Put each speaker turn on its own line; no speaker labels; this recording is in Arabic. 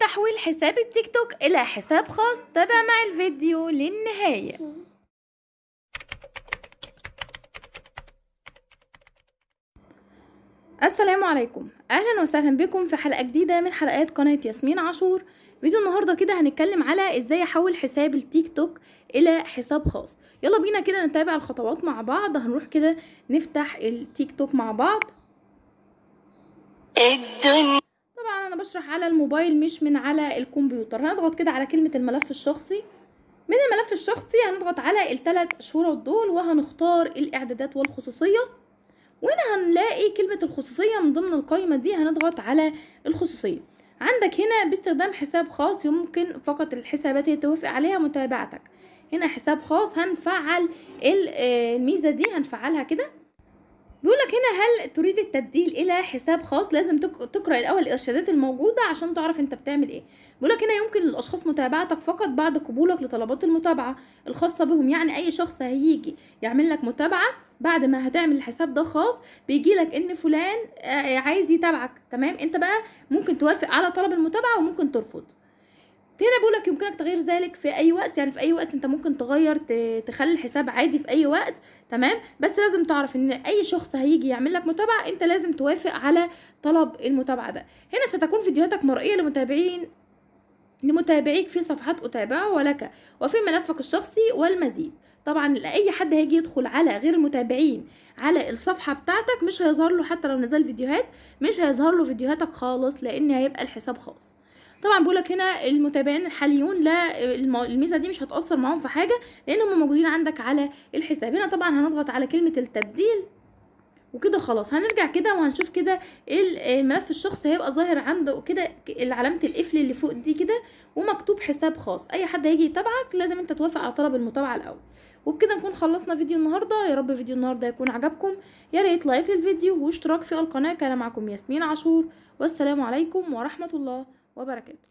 تحويل حساب التيك توك إلى حساب خاص تابع مع الفيديو للنهاية السلام عليكم أهلا وسهلا بكم في حلقة جديدة من حلقات قناة ياسمين عاشور فيديو النهاردة كده هنتكلم على إزاي أحول حساب التيك توك إلى حساب خاص يلا بينا كده نتابع الخطوات مع بعض هنروح كده نفتح التيك توك مع بعض الدنيا انا بشرح على الموبايل مش من على الكمبيوتر هنضغط كده على كلمه الملف الشخصي من الملف الشخصي هنضغط على الثلاث شروط دول وهنختار الاعدادات والخصوصيه وهنا هنلاقي كلمه الخصوصيه من ضمن القائمه دي هنضغط على الخصوصيه عندك هنا باستخدام حساب خاص يمكن فقط الحسابات اللي توافق عليها متابعتك هنا حساب خاص هنفعل آه، الميزه دي هنفعلها كده بيقولك هنا هل تريد التبديل الى حساب خاص لازم تقرا الاول الارشادات الموجوده عشان تعرف انت بتعمل ايه بيقولك هنا يمكن للاشخاص متابعتك فقط بعد قبولك لطلبات المتابعه الخاصه بهم يعني اي شخص هيجي يعمل لك متابعه بعد ما هتعمل الحساب ده خاص بيجي لك ان فلان آه، عايز يتابعك تمام انت بقى ممكن توافق على طلب المتابعه وممكن ترفض هنا لك يمكنك تغيير ذلك في اي وقت يعني في اي وقت انت ممكن تغير تخلي الحساب عادي في اي وقت تمام بس لازم تعرف ان اي شخص هيجي يعمل لك متابعه انت لازم توافق على طلب المتابعه ده هنا ستكون فيديوهاتك مرئيه لمتابعين لمتابعيك في صفحات أتابعه ولك وفي ملفك الشخصي والمزيد طبعا لأي حد هيجي يدخل على غير المتابعين على الصفحة بتاعتك مش هيظهر له حتى لو نزل فيديوهات مش هيظهر له فيديوهاتك خالص لأن هيبقى الحساب خاص طبعا بقولك هنا المتابعين الحاليون لا الميزه دي مش هتاثر معاهم في حاجه لان هم موجودين عندك على الحساب هنا طبعا هنضغط على كلمه التبديل وكده خلاص هنرجع كده وهنشوف كده الملف الشخصي هيبقى ظاهر عنده كده علامه القفل اللي فوق دي كده ومكتوب حساب خاص اي حد هيجي يتابعك لازم انت توافق على طلب المتابعه الاول وبكده نكون خلصنا فيديو النهارده يا رب فيديو النهارده يكون عجبكم يا ريت لايك للفيديو واشتراك في القناه كان معكم ياسمين عاشور والسلام عليكم ورحمه الله وبركاته